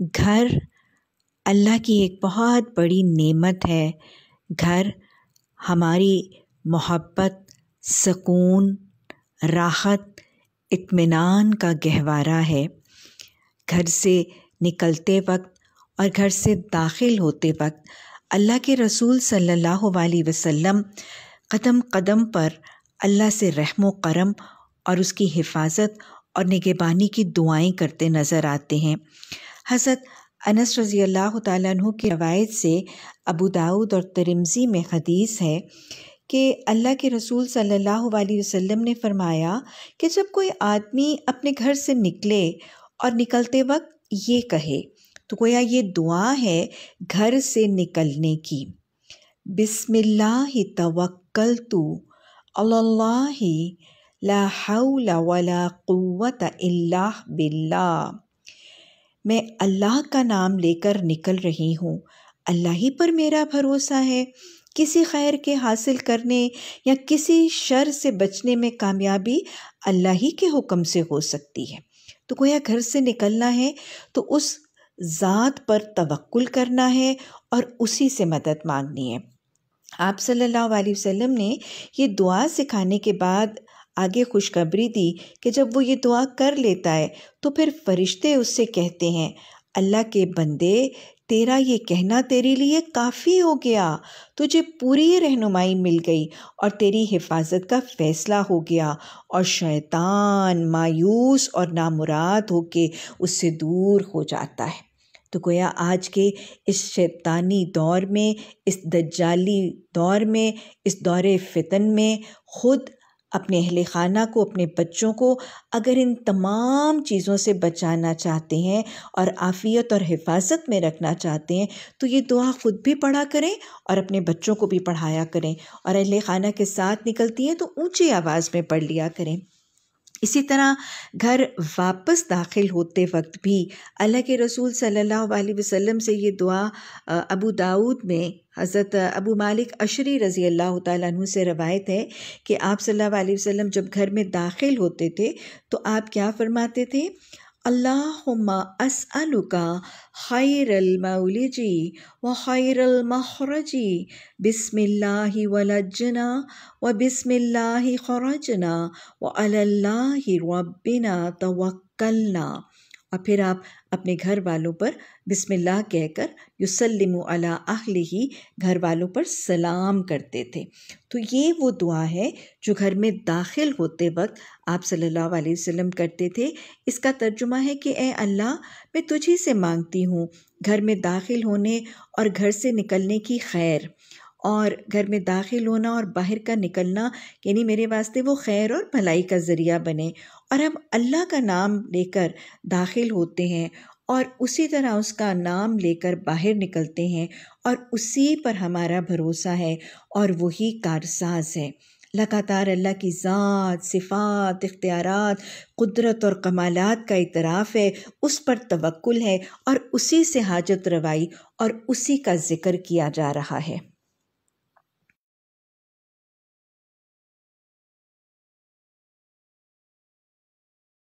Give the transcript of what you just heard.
घर अल्लाह की एक बहुत बड़ी नेमत है घर हमारी मोहब्बत सकून राहत इत्मीनान का गहवारा है घर से निकलते वक्त और घर से दाखिल होते वक्त अल्लाह के रसूल सल्लल्लाहु अलैहि वसल्लम कदम कदम पर अल्लाह से रहम करम और उसकी हिफाजत और निगेबानी की दुआएं करते नज़र आते हैं हज़रत अनस रज़ी अल्लाह तु की रवायत से अबू दाऊद और तिरमज़ी में हदीस है कि अल्लाह के रसूल सल्लल्लाहु अलैहि वसल्लम ने फरमाया कि जब कोई आदमी अपने घर से निकले और निकलते वक्त ये कहे तो गोया ये दुआ है घर से निकलने की बिसमिल्ला तवक्ल तो अल्लाह ला हौला वला क़ुव्वत अल्लाह बिल्ला मैं अल्लाह का नाम लेकर निकल रही हूँ अल्लाह ही पर मेरा भरोसा है किसी खैर के हासिल करने या किसी शर से बचने में कामयाबी अल्लाह ही के हुक्म से हो सकती है तो गोया घर से निकलना है तो उस ज़ात पर तवक्कुल करना है और उसी से मदद मांगनी है आप सल्लल्लाहु अलैहि वसल्लम ने ये दुआ सिखाने के बाद आगे खुशखबरी दी कि जब वो ये दुआ कर लेता है तो फिर फरिश्ते उससे कहते हैं अल्लाह के बंदे तेरा ये कहना तेरे लिए काफ़ी हो गया तुझे पूरी रहनुमाई मिल गई और तेरी हिफाजत का फ़ैसला हो गया और शैतान मायूस और नामुराद होके उससे दूर हो जाता है तो गोया आज के इस शैतानी दौर में इस दज्जाली दौर में इस दौरे फितन में ख़ुद अपने अहल खाना को अपने बच्चों को अगर इन तमाम चीज़ों से बचाना चाहते हैं और आफ़ियत और हिफाजत में रखना चाहते हैं तो ये दुआ ख़ुद भी पढ़ा करें और अपने बच्चों को भी पढ़ाया करें और अहल खाना के साथ निकलती हैं तो ऊँची आवाज़ में पढ़ लिया करें इसी तरह घर वापस दाखिल होते वक्त भी अल्लाह के रसूल सल्लल्लाहु अलैहि वसल्लम से ये दुआ अबू दाऊद में हज़रत अबू मालिक अशरी रज़ी अल्लाह तु से रवायत है कि आप सल्लल्लाहु अलैहि वसल्लम जब घर में दाखिल होते थे तो आप क्या फरमाते थे اللهم أسألك خير المولج وخير المخرج بسم الله ولجنا وبسم الله خرجنا وعلى الله ربنا توكلنا और फिर आप अपने घर वालों पर बिस्मिल्लाह कहकर युसलिम अला अहल ही घर वालों पर सलाम करते थे तो ये वो दुआ है जो घर में दाखिल होते वक्त आप सल्लल्लाहु अलैहि वसल्लम करते थे इसका तर्जुमा है कि ए अल्लाह मैं तुझी से मांगती हूँ घर में दाखिल होने और घर से निकलने की खैर और घर में दाखिल होना और बाहर का निकलना यानी मेरे वास्ते वो खैर और भलाई का ज़रिया बने और हम अल्लाह का नाम लेकर दाखिल होते हैं और उसी तरह उसका नाम लेकर बाहर निकलते हैं और उसी पर हमारा भरोसा है और वही कारसाज है लगातार अल्लाह की ज़ात सिफ़ात इख्तियारात कुदरत और कमालात का इतराफ़ है उस पर तवक्ल है और उसी से हाजत रवाई और उसी का ज़िक्र किया जा रहा है